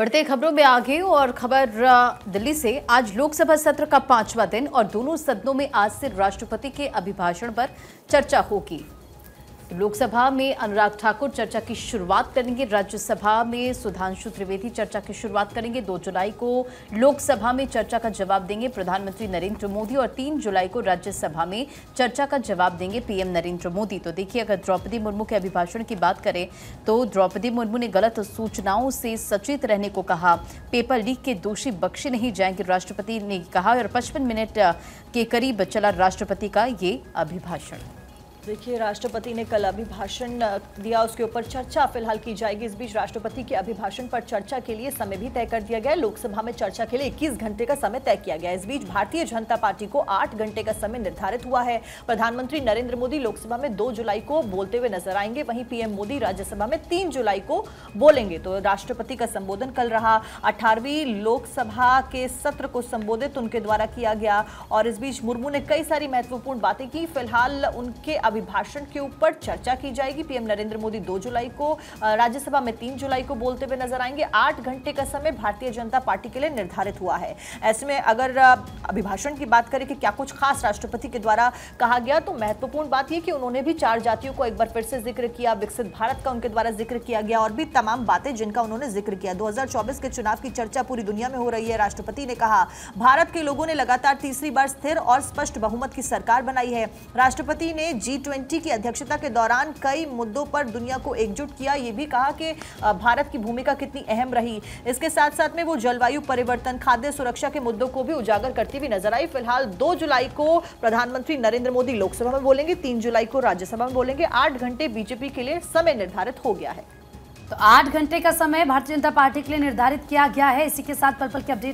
बढ़ते खबरों में आगे और खबर दिल्ली से आज लोकसभा सत्र का पांचवा दिन और दोनों सदनों में आज से राष्ट्रपति के अभिभाषण पर चर्चा होगी लोकसभा में अनुराग ठाकुर चर्चा की शुरुआत करेंगे राज्यसभा में सुधांशु त्रिवेदी चर्चा की शुरुआत करेंगे दो जुलाई को लोकसभा में चर्चा का जवाब देंगे प्रधानमंत्री नरेंद्र मोदी और तीन जुलाई को राज्यसभा में चर्चा का जवाब देंगे पीएम नरेंद्र मोदी तो देखिए अगर द्रौपदी मुर्मू के अभिभाषण की बात करें तो द्रौपदी मुर्मू ने गलत सूचनाओं से सचेत रहने को कहा पेपर लीक के दोषी बख्शे नहीं जाएंगे राष्ट्रपति ने कहा और पचपन मिनट के करीब चला राष्ट्रपति का ये अभिभाषण देखिए राष्ट्रपति ने कल अभिभाषण दिया उसके ऊपर चर्चा फिलहाल की जाएगी इस बीच राष्ट्रपति के अभिभाषण पर चर्चा के लिए समय भी तय कर दिया गया लोकसभा में चर्चा के लिए 21 घंटे का समय तय किया गया इस बीच भारतीय जनता पार्टी को 8 घंटे का समय निर्धारित हुआ है प्रधानमंत्री नरेंद्र मोदी लोकसभा में दो जुलाई को बोलते हुए नजर आएंगे वहीं पीएम मोदी राज्यसभा में तीन जुलाई को बोलेंगे तो राष्ट्रपति का संबोधन कल रहा अठारहवीं लोकसभा के सत्र को संबोधित उनके द्वारा किया गया और इस बीच मुर्मू ने कई सारी महत्वपूर्ण बातें की फिलहाल उनके अभिभाषण के ऊपर चर्चा की जाएगी पीएम नरेंद्र मोदी दो जुलाई को राज्यसभा में तीन जुलाई को बोलते हुए नजर आएंगे आठ घंटे का समय भारतीय जनता पार्टी के लिए निर्धारित हुआ है ऐसे में अगर अभिभाषण की बात करें कि क्या कुछ खास राष्ट्रपति के द्वारा कहा गया तो महत्वपूर्ण बात यह कि उन्होंने भी चार जातियों को एक बार फिर से जिक्र किया विकसित भारत का उनके द्वारा जिक्र किया गया और भी तमाम बातें जिनका उन्होंने जिक्र किया दो के चुनाव की चर्चा पूरी दुनिया में हो रही है राष्ट्रपति ने कहा भारत के लोगों ने लगातार तीसरी बार स्थिर और स्पष्ट बहुमत की सरकार बनाई है राष्ट्रपति ने जीत जी की अध्यक्षता के दौरान कई मुद्दों पर दुनिया को एकजुट किया ये भी कहा कि भारत की भूमिका कितनी अहम रही इसके साथ साथ में वो जलवायु परिवर्तन खाद्य सुरक्षा के मुद्दों को भी उजागर करती हुई नजर आई फिलहाल दो जुलाई को प्रधानमंत्री नरेंद्र मोदी लोकसभा में बोलेंगे तीन जुलाई को राज्यसभा में बोलेंगे आठ घंटे बीजेपी के लिए समय निर्धारित हो गया है तो आठ घंटे का समय भारतीय जनता पार्टी के लिए निर्धारित किया गया है इसी के साथ पल पल की अपडेट